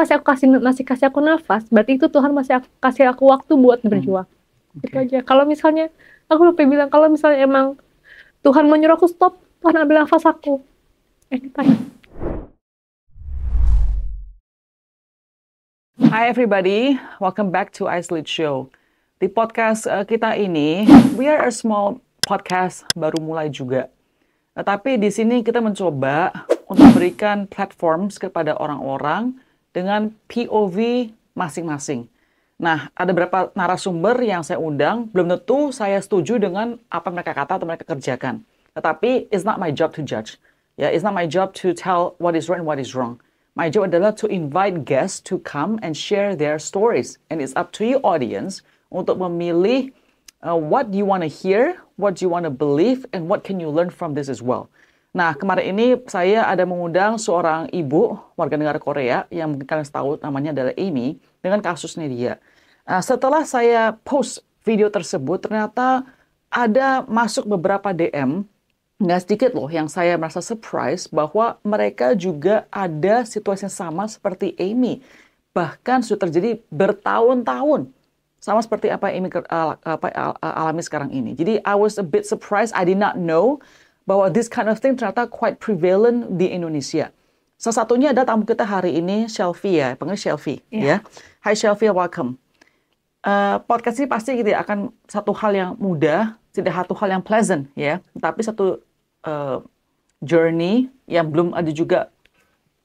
masih aku kasih masih kasih aku nafas berarti itu Tuhan masih aku, kasih aku waktu buat hmm. berjuang hmm. okay. aja kalau misalnya aku lupa bilang kalau misalnya emang Tuhan menyuruh aku stop Tuhan ambil nafas aku eh, anytime Hi everybody, welcome back to Isolate Show. Di podcast uh, kita ini, we are a small podcast baru mulai juga. Tetapi di sini kita mencoba untuk berikan platforms kepada orang-orang dengan POV masing-masing. Nah, ada beberapa narasumber yang saya undang, belum tentu saya setuju dengan apa mereka kata atau mereka kerjakan. Tetapi it's not my job to judge. yeah, it's not my job to tell what is right and what is wrong. My job adalah to invite guests to come and share their stories. And it's up to you audience untuk memilih uh, what you want to hear, what you want to believe, and what can you learn from this as well. Nah, kemarin ini saya ada mengundang seorang ibu warga negara Korea yang mungkin kalian tahu namanya adalah Amy dengan kasusnya dia. Nah, setelah saya post video tersebut, ternyata ada masuk beberapa DM, nggak sedikit loh yang saya merasa surprise bahwa mereka juga ada situasi yang sama seperti Amy. Bahkan sudah terjadi bertahun-tahun sama seperti apa Amy alami sekarang ini. Jadi I was a bit surprised, I did not know bahwa this kind of thing ternyata quite prevalent di Indonesia. Salah satunya ada tamu kita hari ini, Shelfie ya, pengen Shelfie yeah. ya. Hai Shelfie, welcome. Uh, podcast ini pasti gitu ya, akan satu hal yang mudah, tidak satu hal yang pleasant ya, tapi satu uh, journey yang belum ada juga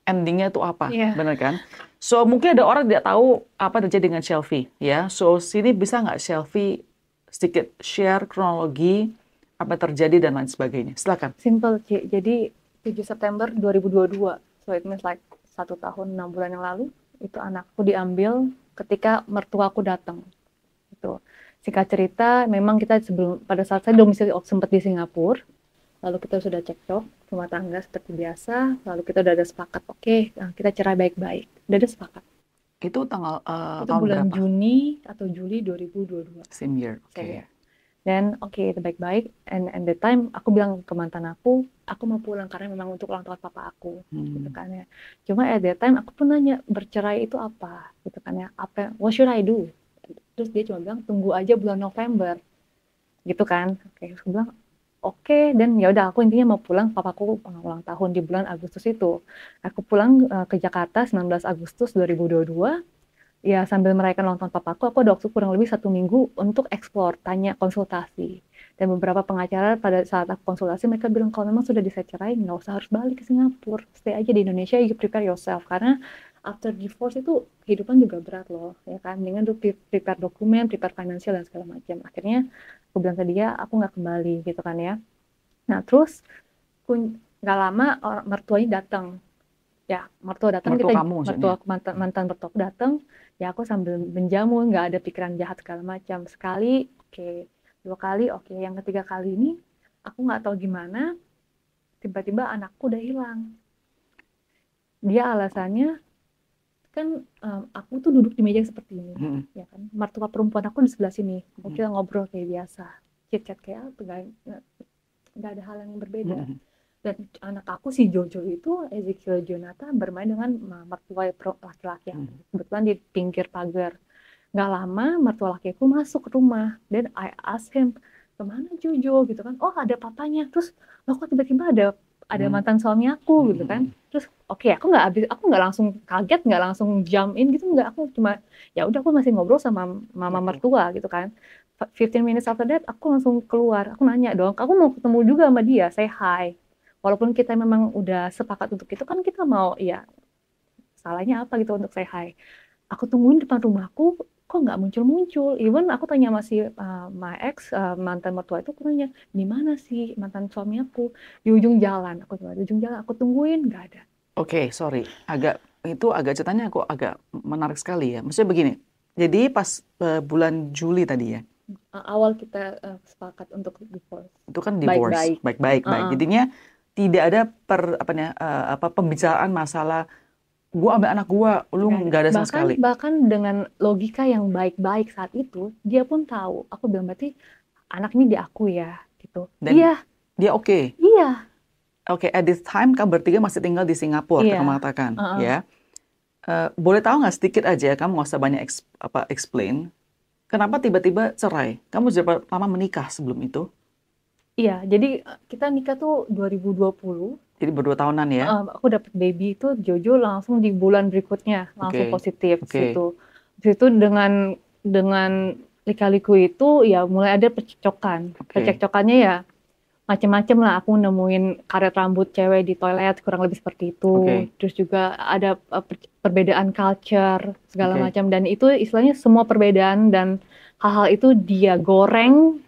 endingnya itu apa, yeah. benar kan? So mungkin ada orang tidak tahu apa terjadi dengan Shelfie ya. So sini bisa nggak Shelfie sedikit share kronologi apa terjadi dan lain sebagainya. Silakan. Simple, Ci. Jadi 7 September 2022, so it means like satu tahun enam bulan yang lalu, itu anakku diambil ketika mertuaku datang. Itu. Singkat cerita, memang kita sebelum pada saat saya domisili oh, sempat di Singapura, lalu kita sudah cekcok rumah tangga seperti biasa, lalu kita udah ada sepakat, oke, okay, eh, kita cerai baik-baik, udah ada sepakat. Itu tanggal uh, itu tahun bulan berapa? Juni atau Juli 2022. Same year, oke. Okay. Same year dan oke okay, itu baik and and the time aku bilang ke mantan aku aku mau pulang karena memang untuk ulang tahun papa aku gitu hmm. gitu kan ya cuma at the time aku pun nanya bercerai itu apa gitu kan ya apa what should I do terus dia cuma bilang tunggu aja bulan November gitu kan oke okay. aku bilang oke okay. dan ya udah aku intinya mau pulang papa papaku ulang tahun di bulan Agustus itu aku pulang uh, ke Jakarta 19 Agustus 2022 ya sambil merayakan nonton papaku, aku ada waktu kurang lebih satu minggu untuk eksplor, tanya, konsultasi. Dan beberapa pengacara pada saat aku konsultasi, mereka bilang kalau memang sudah disecerai, nggak usah harus balik ke Singapura. Stay aja di Indonesia, you prepare yourself. Karena after divorce itu kehidupan juga berat loh, ya kan? Dengan prepare dokumen, prepare financial, dan segala macam. Akhirnya aku bilang ke dia, ya, aku nggak kembali gitu kan ya. Nah terus, nggak lama orang mertuanya datang ya mertua datang mertua kita kamu, mertua mantan, mantan mertua datang ya aku sambil menjamu nggak ada pikiran jahat segala macam sekali oke okay. dua kali oke okay. yang ketiga kali ini aku nggak tahu gimana tiba-tiba anakku udah hilang dia alasannya kan um, aku tuh duduk di meja seperti ini hmm. ya kan mertua perempuan aku di sebelah sini hmm. kita ngobrol kayak biasa chat chat kayak apa nggak ada hal yang berbeda hmm dan anak aku si Jojo itu Ezekiel Jonathan bermain dengan mertua laki-laki yang hmm. kebetulan di pinggir pagar nggak lama mertua laki aku masuk ke rumah dan I ask him kemana Jojo gitu kan oh ada papanya terus aku tiba-tiba ada ada hmm. mantan suami aku hmm. gitu kan hmm. terus oke okay, aku nggak habis aku nggak langsung kaget nggak langsung jump in gitu nggak aku cuma ya udah aku masih ngobrol sama mama mertua gitu kan 15 minutes after that aku langsung keluar aku nanya dong aku mau ketemu juga sama dia say hi walaupun kita memang udah sepakat untuk itu kan kita mau ya salahnya apa gitu untuk saya Hai, aku tungguin depan rumahku kok nggak muncul-muncul even aku tanya masih eh, uh, my ex uh, mantan mertua itu aku tanya di mana sih mantan suami aku di ujung jalan aku di ujung jalan aku tungguin nggak ada oke okay, sorry agak itu agak ceritanya aku agak menarik sekali ya maksudnya begini jadi pas uh, bulan Juli tadi ya hmm, awal kita uh, sepakat untuk divorce itu kan divorce baik-baik baik-baik uh -huh. jadinya tidak ada per apa nih eh, uh, apa pembicaraan masalah gua ambil anak gua lu nggak ada bahkan, sama sekali. Bahkan dengan logika yang baik-baik saat itu, dia pun tahu. Aku bilang berarti anak ini di aku ya, gitu. Dan iya. Dia oke. Okay. Iya. Oke, okay, at this time kamu bertiga masih tinggal di Singapura, iya. kamu katakan, uh -uh. ya. Uh, boleh tahu nggak sedikit aja, kamu nggak usah banyak apa explain. Kenapa tiba-tiba cerai? Kamu sudah lama menikah sebelum itu? Iya, jadi eh, kita nikah tuh 2020. Jadi berdua tahunan ya? Um, aku dapat baby itu Jojo langsung di bulan berikutnya langsung okay. positif okay. situ. Situ dengan dengan lika-liku itu ya mulai ada percecokan. Okay. Percecokannya ya macam-macam lah aku nemuin karet rambut cewek di toilet kurang lebih seperti itu okay. terus juga ada eh, perbedaan culture segala okay. macam dan itu istilahnya semua perbedaan dan hal-hal itu dia goreng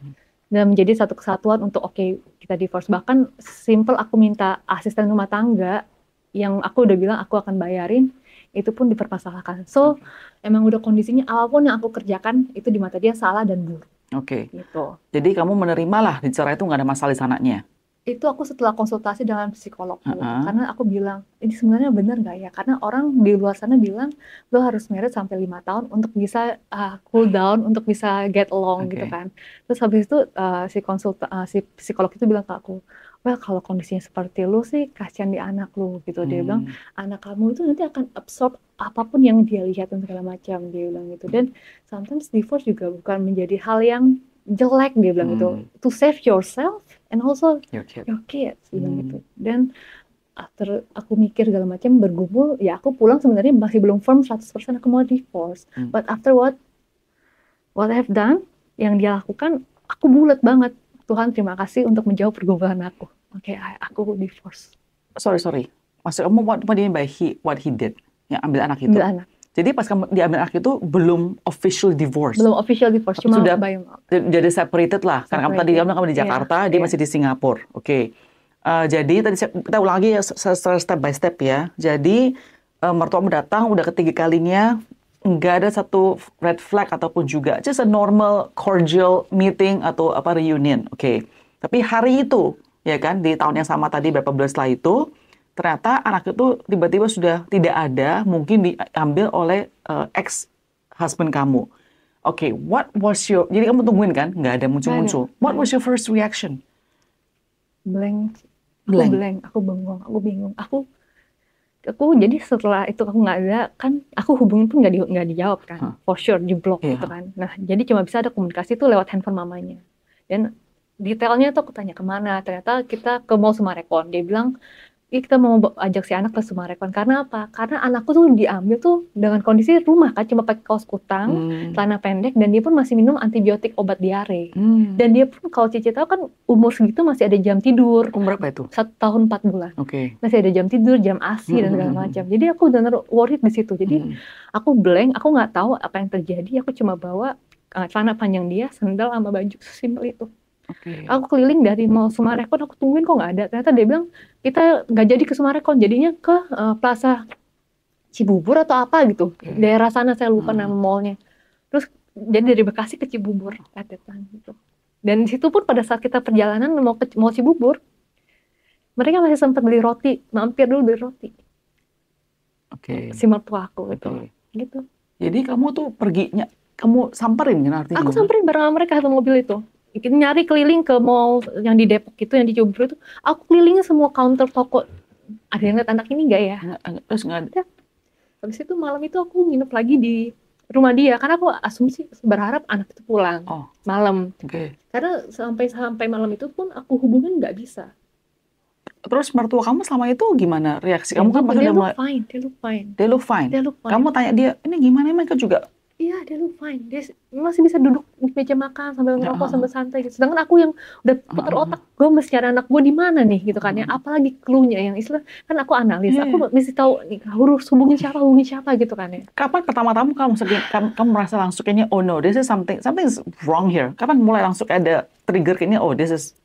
dan menjadi satu kesatuan untuk oke okay, kita divorce bahkan simple aku minta asisten rumah tangga yang aku udah bilang aku akan bayarin itu pun dipermasalahkan so emang udah kondisinya apapun yang aku kerjakan itu di mata dia salah dan buruk oke okay. gitu jadi kamu menerimalah dicerai itu nggak ada masalah di sananya itu aku setelah konsultasi dengan psikolog uh -huh. karena aku bilang ini sebenarnya benar nggak ya karena orang di luar sana bilang lo harus married sampai lima tahun untuk bisa uh, cool down untuk bisa get along okay. gitu kan terus habis itu uh, si konsult uh, ah, si psikolog itu bilang ke aku well kalau kondisinya seperti lo sih kasihan di anak lo gitu hmm. dia bilang hmm. anak kamu itu nanti akan absorb apapun yang dia lihat dan segala macam dia bilang gitu dan sometimes divorce juga bukan menjadi hal yang jelek dia bilang gitu. hmm. itu to save yourself and also your, kid. your kids gitu. hmm. bilang itu dan after aku mikir segala macam bergumul ya aku pulang sebenarnya masih belum firm 100% aku mau divorce hmm. but after what what I have done yang dia lakukan aku bulat banget Tuhan terima kasih untuk menjawab pergumulan aku oke okay, aku divorce sorry sorry maksud kamu what, what by he what he did yang ambil anak itu ambil anak jadi pas kamu diambil akhir itu belum official divorce. Belum official divorce, cuma sudah jadi separated lah. Separated. Karena kamu tadi kamu, kamu di iya, Jakarta, yeah, dia yeah. masih di Singapura. Oke. Okay. Uh, eh, jadi tadi kita ulangi ya step by step ya. Jadi uh, eh, mertuamu datang udah ketiga kalinya nggak ada satu red flag ataupun juga just a normal cordial meeting atau apa reunion. Oke. Okay. Tapi hari itu ya kan di tahun yang sama tadi berapa bulan setelah itu ternyata anak itu tiba-tiba sudah tidak ada, mungkin diambil oleh uh, eh, ex husband kamu. Oke, okay, what was your? Jadi kamu tungguin kan? Nggak ada muncul-muncul. What was your first reaction? Blank. Blank. Aku blank. Aku bengong. Aku bingung. Aku aku jadi setelah itu aku nggak ada kan aku hubungin pun nggak di, gak dijawab kan huh. for sure di blok yeah. gitu kan nah jadi cuma bisa ada komunikasi itu lewat handphone mamanya dan detailnya tuh aku tanya kemana ternyata kita ke mall Sumarekon dia bilang ya kita mau ajak si anak ke Sumarekon karena apa? Karena anakku tuh diambil tuh dengan kondisi rumah kan cuma pakai kaos kutang, hmm. celana pendek dan dia pun masih minum antibiotik obat diare. Hmm. Dan dia pun kalau Cici tahu kan umur segitu masih ada jam tidur. Umur berapa itu? Satu tahun empat bulan. Oke. Okay. Masih ada jam tidur, jam ASI hmm. dan segala hmm, hmm, macam. Hmm. Jadi aku benar worried di situ. Jadi hmm. aku blank, aku nggak tahu apa yang terjadi. Aku cuma bawa eh, celana panjang dia, sendal sama baju sesimpel itu. Okay. Aku keliling dari Mall Sumarekon, aku tungguin kok nggak ada. Ternyata dia bilang kita nggak jadi ke Sumarekon, jadinya ke uh, Plaza Cibubur atau apa gitu. Okay. Daerah sana saya lupa hmm. nama mallnya. Terus jadi dari Bekasi ke Cibubur, kadetan gitu. Dan di situ pun pada saat kita perjalanan mau ke Mall Cibubur, mereka masih sempat beli roti, mampir dulu beli roti. Oke. Okay. Si mertua aku gitu. Okay. Gitu. Jadi kamu tuh perginya kamu samperin kan artinya? Aku samperin bareng sama mereka satu mobil itu kita nyari keliling ke mall yang di Depok itu yang di Jomblo itu aku kelilingin semua counter toko ada yang lihat anak ini nggak ya terus nggak ada habis itu malam itu aku nginep lagi di rumah dia karena aku asumsi berharap anak itu pulang oh. malam okay. karena sampai sampai malam itu pun aku hubungin nggak bisa terus mertua kamu selama itu gimana reaksi kamu kan pasti dia look fine dia look fine dia look fine kamu tanya dia ini gimana mereka juga iya dia lu fine dia masih bisa duduk di meja makan sambil ya ngerokok sambil santai gitu sedangkan aku yang udah putar otak gue mesti cari anak gue di mana nih gitu kan ya apalagi clue-nya yang istilah kan aku analis yeah. aku mesti tahu nih harus hubungin siapa hubungin siapa gitu kan ya kapan pertama tamu kamu kamu, kamu merasa langsung kayaknya oh no this is something something is wrong here kapan mulai langsung ada trigger kayaknya oh this is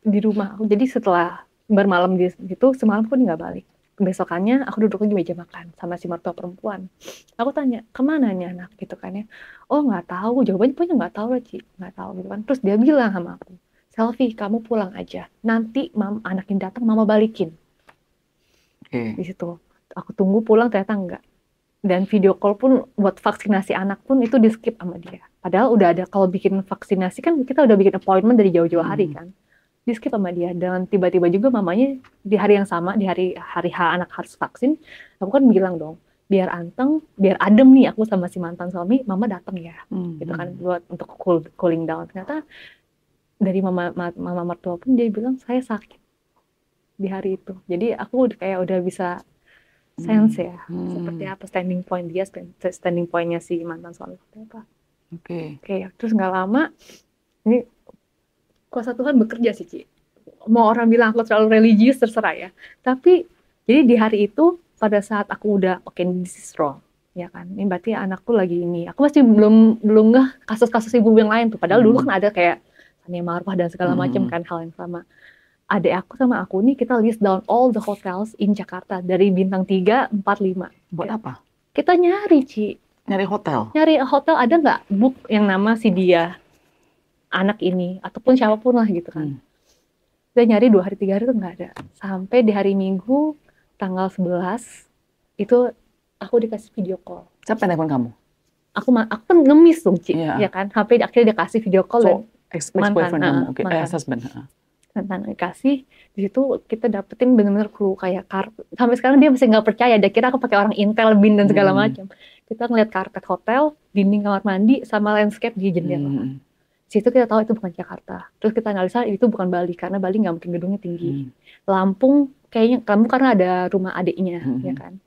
di rumah jadi setelah bermalam di situ semalam pun nggak balik besokannya aku duduk lagi meja makan sama si mertua perempuan aku tanya kemana nih anak gitu kan ya oh nggak tahu jawabannya punya nggak tahu lah Ci nggak tahu gitu kan terus dia bilang sama aku selfie kamu pulang aja nanti mam anak yang datang mama balikin okay. di situ aku tunggu pulang ternyata enggak dan video call pun buat vaksinasi anak pun itu di skip sama dia padahal udah ada kalau bikin vaksinasi kan kita udah bikin appointment dari jauh-jauh hari hmm. kan di skip sama dia dan tiba-tiba juga mamanya di hari yang sama di hari hari H anak harus vaksin aku kan bilang dong biar anteng biar adem nih aku sama si mantan suami mama datang ya hmm. gitu kan hmm. buat untuk cool, cooling down ternyata dari mama mama mertua pun dia bilang saya sakit di hari itu jadi aku kayak udah bisa sense hmm, ya hmm. seperti apa standing point dia standing pointnya si mantan suami seperti apa oke okay. oke okay, terus nggak lama ini kuasa Tuhan bekerja sih Ci mau orang bilang aku terlalu religius terserah ya tapi jadi di hari itu pada saat aku udah oke okay, this is wrong ya kan ini berarti anakku lagi ini aku masih belum belum ngeh kasus-kasus ibu yang lain tuh padahal hmm. dulu kan ada kayak Sania Marwah dan segala hmm. macam kan hal yang sama Ada aku sama aku nih kita list down all the hotels in Jakarta dari bintang 3, 4, 5. Buat ya. apa? Kita nyari, Ci. Nyari hotel? Nyari hotel ada nggak book yang nama si dia anak ini ataupun siapapun lah gitu kan. Hmm. Saya nyari dua hari tiga hari tuh nggak ada. Sampai di hari Minggu tanggal 11 itu aku dikasih video call. Siapa yang telepon kamu? Aku aku kan ngemis dong Ci, yeah. ya iya kan. Sampai akhirnya dia kasih video call so, dan ex mantan, ah, okay. Eh, mantan. Eh, husband. dikasih ah. di situ kita dapetin bener-bener clue kayak karpet. Sampai sekarang dia masih nggak percaya. Dia kira aku pakai orang intel bin dan segala hmm. macam. Kita ngeliat karpet hotel, dinding kamar mandi, sama landscape di jendela. Hmm situ kita tahu itu bukan Jakarta. Terus kita analisa itu bukan Bali karena Bali nggak mungkin gedungnya tinggi. Hmm. Lampung kayaknya kamu karena ada rumah adiknya hmm. ya kan.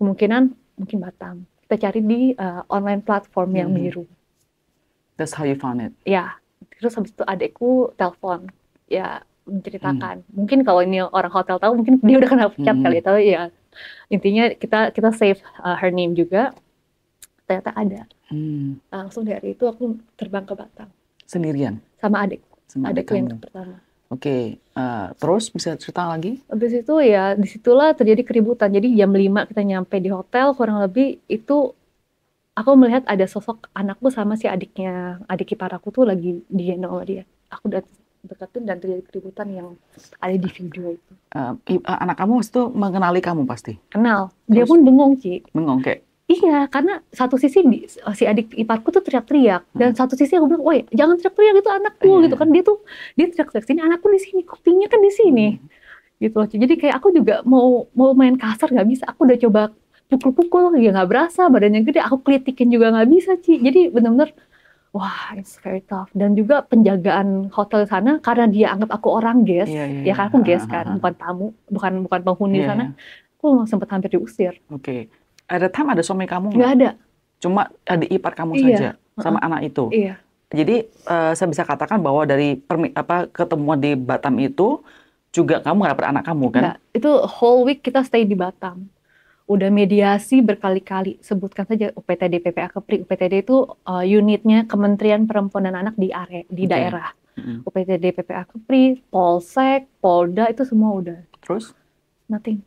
Kemungkinan mungkin Batam. Kita cari di uh, online platform hmm. yang biru. That's how you found it. Ya. Terus habis itu adikku telepon. Ya menceritakan. Hmm. Mungkin kalau ini orang hotel tahu mungkin dia udah kenal pecat hmm. kali ya, ya intinya kita kita save uh, her name juga. Ternyata ada. Hmm. Langsung dari itu aku terbang ke Batam Sendirian? Sama adik. Sama adik, adik yang pertama. Oke, okay. uh, eh, terus bisa cerita lagi? Habis itu ya disitulah terjadi keributan. Jadi jam 5 kita nyampe di hotel kurang lebih itu aku melihat ada sosok anakku sama si adiknya, adik ipar aku tuh lagi di sama dia. Aku udah deketin dan terjadi keributan yang ada di video itu. Uh, anak kamu itu mengenali kamu pasti? Kenal. Terus? Dia pun bengong, sih. Bengong kayak? Iya, karena satu sisi si adik iparku tuh teriak-teriak hmm. dan satu sisi aku bilang, "Woi, jangan teriak-teriak itu anakku." Yeah. gitu kan. Dia tuh dia teriak-teriak sini, anakku di sini, kupingnya kan di sini. Hmm. Gitu loh. Jadi kayak aku juga mau mau main kasar nggak bisa. Aku udah coba pukul-pukul ya nggak berasa, badannya gede, aku kritikin juga nggak bisa, Ci. Jadi benar-benar wah it's very tough dan juga penjagaan hotel sana karena dia anggap aku orang guest yeah, yeah, ya kan iya. aku guest ah, kan ah, ah. bukan tamu bukan bukan penghuni yeah, sana iya. aku sempet hampir diusir oke okay. Ada time ada suami kamu nggak? ada. Cuma ada ipar kamu iya. saja sama uh huh anak itu. Iya. Jadi uh, saya bisa katakan bahwa dari permi, apa ketemuan di Batam itu juga kamu nggak pernah anak kamu kan? nah, Itu whole week kita stay di Batam. Udah mediasi berkali-kali. Sebutkan saja UPTD PPA Kepri. UPTD itu uh, unitnya Kementerian Perempuan dan Anak di are, di okay. daerah. Mm-hmm. UPTD PPA Kepri, Polsek, Polda itu semua udah. Terus? Nothing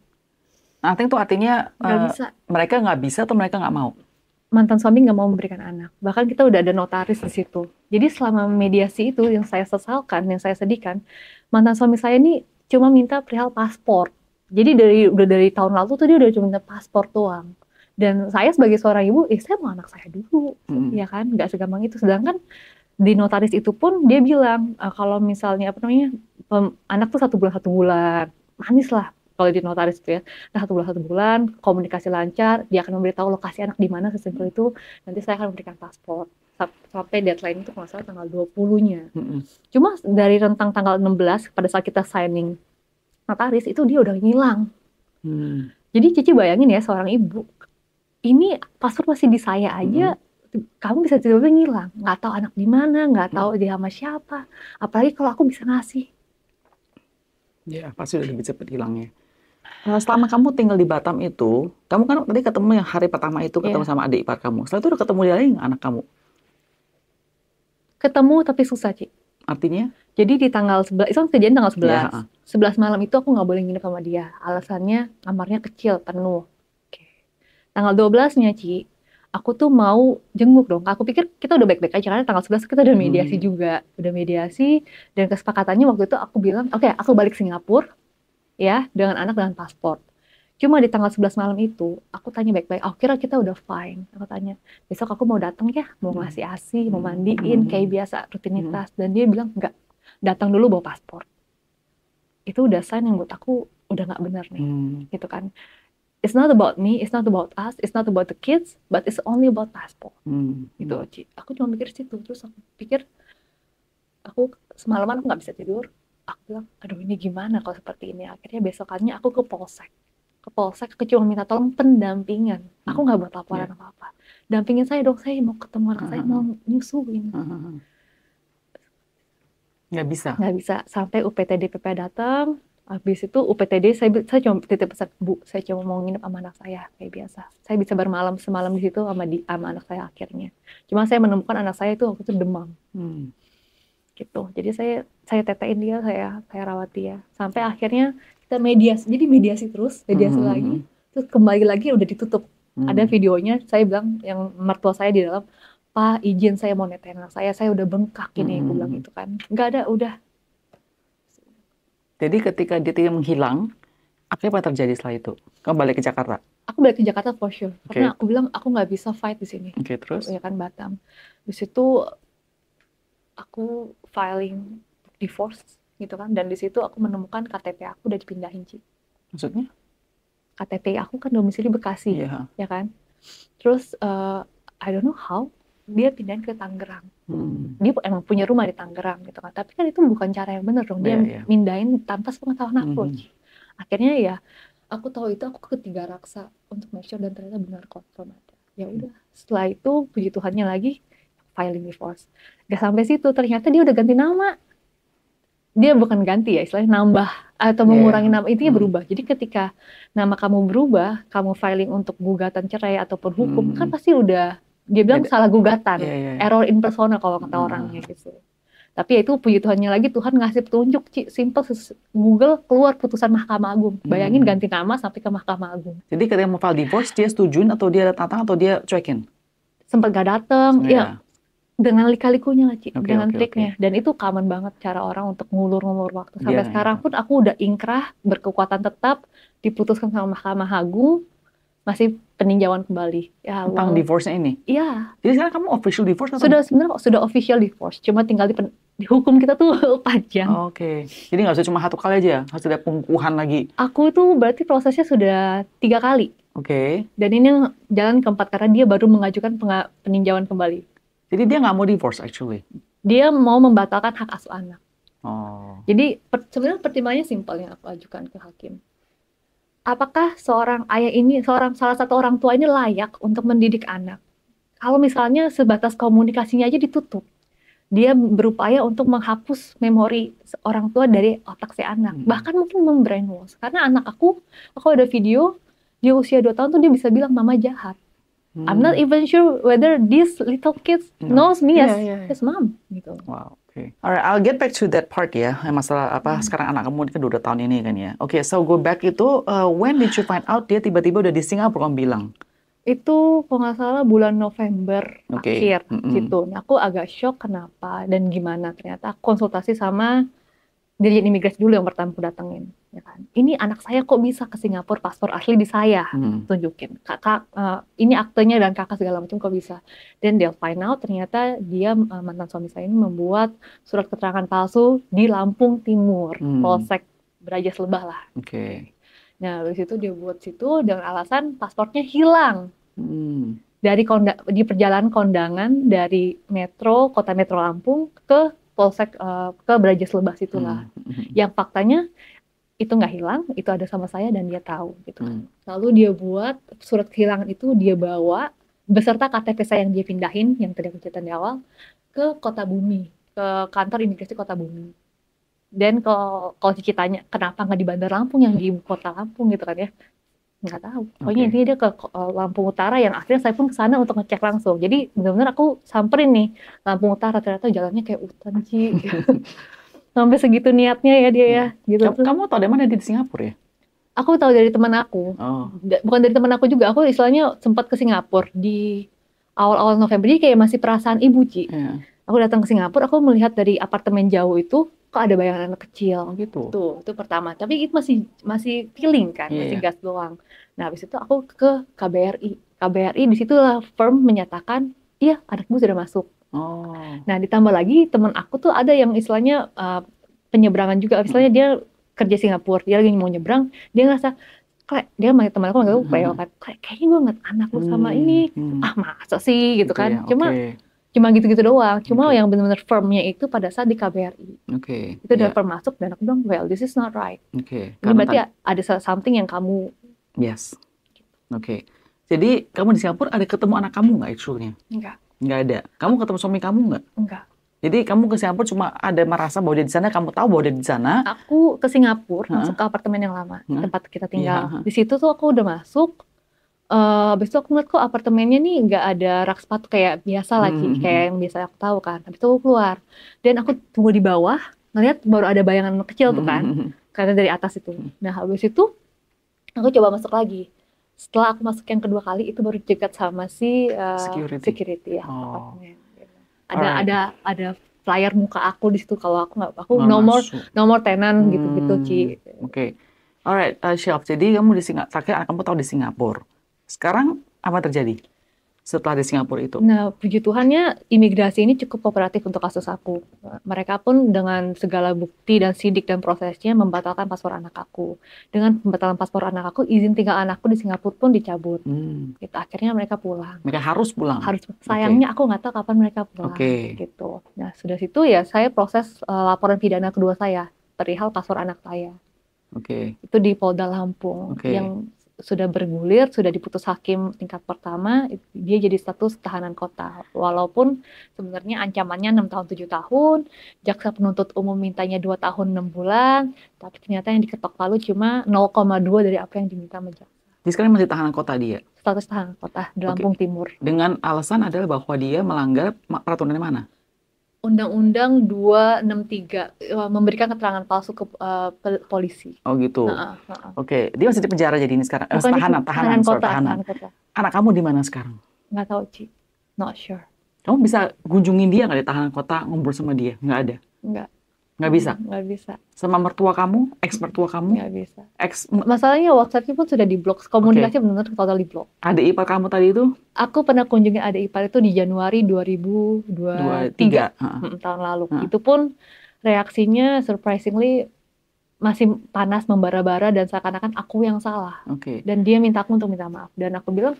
Nothing tuh artinya gak uh, eh, bisa. mereka nggak bisa atau mereka nggak mau? Mantan suami nggak mau memberikan anak. Bahkan kita udah ada notaris di situ. Jadi selama mediasi itu yang saya sesalkan, yang saya sedihkan, mantan suami saya ini cuma minta perihal paspor. Jadi dari udah dari tahun lalu tuh dia udah cuma minta paspor doang. Dan saya sebagai seorang ibu, eh saya mau anak saya dulu, hmm. ya kan? Nggak segampang itu. Sedangkan di notaris itu pun dia bilang eh, kalau misalnya apa namanya anak tuh satu bulan satu bulan manis lah kalau di notaris itu ya. Nah satu bulan satu bulan komunikasi lancar, dia akan memberitahu lokasi anak di mana sesimpel itu. Nanti saya akan memberikan paspor sampai deadline itu kalau salah tanggal 20-nya. Mm -hmm. Cuma dari rentang tanggal 16 pada saat kita signing notaris itu dia udah ngilang. Hmm. Jadi Cici bayangin ya seorang ibu, ini paspor masih di saya aja, hmm. kamu bisa tiba-tiba ngilang, nggak tahu anak di mana, nggak tahu hmm. dia sama siapa. Apalagi kalau aku bisa ngasih. Ya pasti udah lebih cepet hilangnya. Eh, selama kamu tinggal di Batam itu, kamu kan tadi ketemu yang hari pertama itu ketemu yeah. sama adik ipar kamu. Setelah itu udah ketemu dia lagi anak kamu. Ketemu tapi susah, Ci. Artinya? Jadi di tanggal 11, itu kan kejadian tanggal 11. Yeah. 11 malam itu aku nggak boleh nginep sama dia. Alasannya kamarnya kecil, penuh. Okay. Tanggal 12-nya, Ci, aku tuh mau jenguk dong. Aku pikir kita udah baik-baik aja karena tanggal 11 kita udah mediasi hmm. juga, udah mediasi dan kesepakatannya waktu itu aku bilang, "Oke, okay, aku balik Singapura, ya dengan anak dengan paspor. Cuma di tanggal 11 malam itu, aku tanya baik-baik, aku oh, kira kita udah fine. Aku tanya, besok aku mau datang ya, mau hmm. ngasih ASI, mau hmm. mandiin, hmm. kayak biasa, rutinitas. Dan dia bilang, enggak, datang dulu bawa paspor. Itu udah sign yang buat aku udah nggak benar nih, hmm. gitu kan. It's not about me, it's not about us, it's not about the kids, but it's only about passport. Hmm. Gitu, Aku cuma mikir situ, terus aku pikir, aku semalaman aku nggak bisa tidur, aku bilang aduh ini gimana kalau seperti ini akhirnya besokannya aku ke polsek ke polsek aku cuma minta tolong pendampingan aku hmm, nggak buat laporan yeah. apa apa dampingin saya dong saya mau ketemu anak uh -huh. saya mau hmm, hmm, nyusuin uh -huh. nggak bisa nggak bisa sampai UPTD PP datang habis itu UPTD saya saya cuma titip pesan bu saya cuma mau nginep sama anak saya kayak biasa saya bisa bermalam semalam di situ sama di sama anak saya akhirnya cuma saya menemukan anak saya itu waktu itu demam hmm gitu jadi saya saya tetein dia saya saya rawat dia sampai akhirnya kita mediasi jadi mediasi terus mediasi hmm. hmm lagi hmm. terus kembali lagi udah ditutup hmm. ada videonya saya bilang yang mertua saya di dalam pak izin saya mau netain saya saya udah bengkak ini hmm. aku hmm, bilang gitu kan nggak ada udah jadi ketika dia tidak menghilang akhirnya apa terjadi setelah itu kamu balik ke Jakarta aku balik ke Jakarta for sure okay. karena aku bilang aku nggak bisa fight di sini okay, terus ya kan Batam di situ aku filing divorce gitu kan dan di situ aku menemukan KTP aku udah dipindahin Ci. Maksudnya? KTP aku kan domisili Bekasi, yeah. ya kan? Terus uh, I don't know how dia pindahin ke Tangerang. Hmm. Dia emang punya rumah di Tangerang gitu kan, tapi kan itu bukan cara yang benar dong. Dia yeah, yeah. mindahin tanpa sepengetahuan aku. Hmm. Akhirnya ya aku tahu itu aku ketiga raksa untuk make sure dan ternyata benar confirm ada. Ya udah, setelah itu puji Tuhannya lagi filing divorce. Gak sampai situ, ternyata dia udah ganti nama. Dia bukan ganti ya, istilahnya nambah atau iya. mengurangi yeah. nama intinya hmm. berubah. Jadi ketika nama kamu berubah, kamu filing untuk gugatan cerai ataupun hukum kan hmm. kan pasti udah dia bilang yeah. salah gugatan, yeah, yeah, yeah. error in persona kalau kata hmm. orangnya gitu. Tapi ya itu puji Tuhannya lagi Tuhan ngasih petunjuk, Ci, simple Google keluar putusan Mahkamah Agung. Bayangin hmm. ganti nama sampai ke Mahkamah Agung. Jadi ketika mau file divorce dia setujuin atau dia datang atau dia cuekin? Sempat gak datang, ya, ya dengan lika-likunya lah Ci, okay, dengan okay, triknya. Okay. Dan itu common banget cara orang untuk ngulur-ngulur waktu. Sampai yeah, sekarang yeah. pun aku udah ingkrah, berkekuatan tetap, diputuskan sama Mahkamah Agung, masih peninjauan kembali. Ya, Tentang wow. divorce ini? Iya. Jadi sekarang kamu official divorce atau? Sudah sebenarnya sudah official divorce, cuma tinggal di, di hukum kita tuh panjang. Oke. Okay. Jadi nggak usah cuma satu kali aja, harus ya? ada pengukuhan lagi. Aku itu berarti prosesnya sudah tiga kali. Oke. Okay. Dan ini jalan keempat karena dia baru mengajukan peninjauan kembali. Jadi dia nggak mau divorce actually. Dia mau membatalkan hak asuh anak. Oh. Jadi per, sebenarnya pertimbangannya simpel yang aku ajukan ke hakim. Apakah seorang ayah ini, seorang salah satu orang tua ini layak untuk mendidik anak? Kalau misalnya sebatas komunikasinya aja ditutup, dia berupaya untuk menghapus memori orang tua dari otak si anak. Hmm. Bahkan mungkin membrainwash. Karena anak aku, aku ada video, dia usia 2 tahun tuh dia bisa bilang mama jahat. Hmm. I'm not even sure whether this little kids no. knows me yeah, as yeah, yeah. as mom gitu. Wow. Okay. Alright, I'll get back to that part ya eh, masalah apa hmm. sekarang anak kamu kan udah tahun ini kan ya. Oke, okay, so go back itu uh, when did you find out dia tiba-tiba udah di Singapura kamu bilang? Itu kalau nggak salah bulan November okay. akhir mm -hmm. gitu. Nah, aku agak shock kenapa dan gimana ternyata konsultasi sama dirjen imigrasi dulu yang pertama aku datengin ya kan ini anak saya kok bisa ke Singapura paspor asli di saya hmm. tunjukin kakak uh, eh, ini aktenya dan kakak segala macam kok bisa dan dia final ternyata dia uh, mantan suami saya ini membuat surat keterangan palsu di Lampung Timur hmm. Polsek Berajas selebah lah oke okay. nah dari situ dia buat situ dengan alasan paspornya hilang hmm. dari di perjalanan kondangan dari metro kota metro Lampung ke polsek uh, ke Brajes Lebas situlah. Hmm, hmm, hmm. Yang faktanya itu nggak hilang, itu ada sama saya dan dia tahu gitu kan. Hmm. Lalu dia buat surat kehilangan itu dia bawa beserta KTP saya yang dia pindahin yang tadi aku cerita di awal ke Kota Bumi, ke kantor imigrasi Kota Bumi. Dan kalau kalau Cici tanya kenapa nggak di Bandar Lampung yang di ibu kota Lampung gitu kan ya, nggak tahu. Pokoknya okay. intinya dia ke eh, Lampung Utara yang akhirnya saya pun ke sana untuk ngecek langsung. Jadi benar-benar aku samperin nih Lampung Utara ternyata jalannya kayak hutan sih. Sampai segitu niatnya ya dia ya. Hmm. Gitu. Kamu, kamu tahu dari mana dia di Singapura ya? Aku tahu dari teman aku. Oh. Bukan dari teman aku juga. Aku istilahnya sempat ke Singapura di awal-awal November. Jadi kayak masih perasaan ibu Ci. Yeah. Aku datang ke Singapura, aku melihat dari apartemen jauh itu kok ada bayangan anak kecil oh, gitu. Tuh, itu pertama. Tapi itu masih masih feeling kan, yeah. masih iya. gas doang. Nah, habis itu aku ke KBRI. KBRI di lah firm menyatakan, iya anakmu sudah masuk. Oh. Nah, ditambah lagi teman aku tuh ada yang istilahnya uh, penyeberangan juga. istilahnya dia kerja Singapura, dia lagi mau nyebrang, dia ngerasa kayak dia sama teman aku nggak kayak hmm. kayak kayaknya gue ngeliat anak lu sama hmm. ini hmm. ah masa sih gitu, gitu kan ya, cuma okay. cuma gitu-gitu doang cuma okay. yang benar-benar firmnya itu pada saat di KBRI okay. itu udah yeah. firm masuk dan aku bilang well this is not right okay. ini berarti kan ada something yang kamu Yes. Oke. Okay. Jadi kamu di Singapura ada ketemu anak kamu nggak actualnya? Enggak. Enggak ada. Kamu ketemu suami kamu nggak? Enggak. Jadi kamu ke Singapura cuma ada merasa bahwa dia di sana, kamu tahu bahwa dia di sana. Aku ke Singapura, huh? masuk ke apartemen yang lama, huh? tempat kita iya, tinggal. Yeah. Di situ tuh aku udah masuk. Uh, eh, abis aku ngeliat kok apartemennya nih nggak ada rak sepatu kayak biasa hmm, lagi, mm -hmm. kayak hmm. yang biasa aku tahu kan. Tapi itu aku keluar dan aku tunggu di bawah, ngeliat baru ada bayangan kecil tuh kan, mm -hmm. hmm karena dari atas itu. Nah habis itu aku coba masuk lagi setelah aku masuk yang kedua kali itu baru dekat sama si uh, security. security ya oh. Gitu. ada Alright. ada ada flyer muka aku di situ kalau aku nggak aku nomor nomor tenan hmm. gitu gitu Ci oke okay. alright uh, eh, chef jadi kamu di singa Singapura kamu tahu di Singapura sekarang apa terjadi setelah di Singapura itu? Nah, puji Tuhannya imigrasi ini cukup kooperatif untuk kasus aku. Mereka pun dengan segala bukti dan sidik dan prosesnya membatalkan paspor anak aku. Dengan pembatalan paspor anak aku, izin tinggal anakku di Singapura pun dicabut. Hmm. Gitu. Akhirnya mereka pulang. Mereka harus pulang? Harus. Sayangnya okay. aku nggak tahu kapan mereka pulang. Okay. Gitu. Nah, sudah situ ya saya proses uh, laporan pidana kedua saya perihal paspor anak saya. Oke. Okay. Itu di Polda Lampung okay. yang sudah bergulir, sudah diputus hakim tingkat pertama, dia jadi status tahanan kota. Walaupun sebenarnya ancamannya 6 tahun 7 tahun, jaksa penuntut umum mintanya 2 tahun 6 bulan, tapi ternyata yang diketok palu cuma 0,2 dari apa yang diminta jaksa. Jadi sekarang masih tahanan kota dia? Status tahanan kota di Lampung Oke. Timur. Dengan alasan adalah bahwa dia melanggar peraturan mana? Undang-Undang 263 eh, memberikan keterangan palsu ke uh, polisi. Oh gitu. Nah, uh, Oke, okay. dia masih di penjara jadi ini sekarang. eh, tahanan, tahanan, tahanan, kota, tahanan. tahanan kota. Anak kamu di mana sekarang? Nggak tahu, Ci. Not sure. Kamu bisa kunjungin dia nggak di tahanan kota, ngumpul sama dia? Nggak ada? Nggak. Nggak bisa. Hmm, nggak bisa. Sama mertua kamu, ex mertua kamu? Nggak bisa. Ex Masalahnya WhatsApp pun sudah diblok. Komunikasi okay. benar-benar total diblok. ada ipar kamu tadi itu? Aku pernah kunjungi ada ipar itu di Januari 2023 23. Hmm, tahun lalu. Hmm. Itu pun reaksinya surprisingly masih panas membara-bara dan seakan-akan aku yang salah. Okay. Dan dia minta aku untuk minta maaf. Dan aku bilang,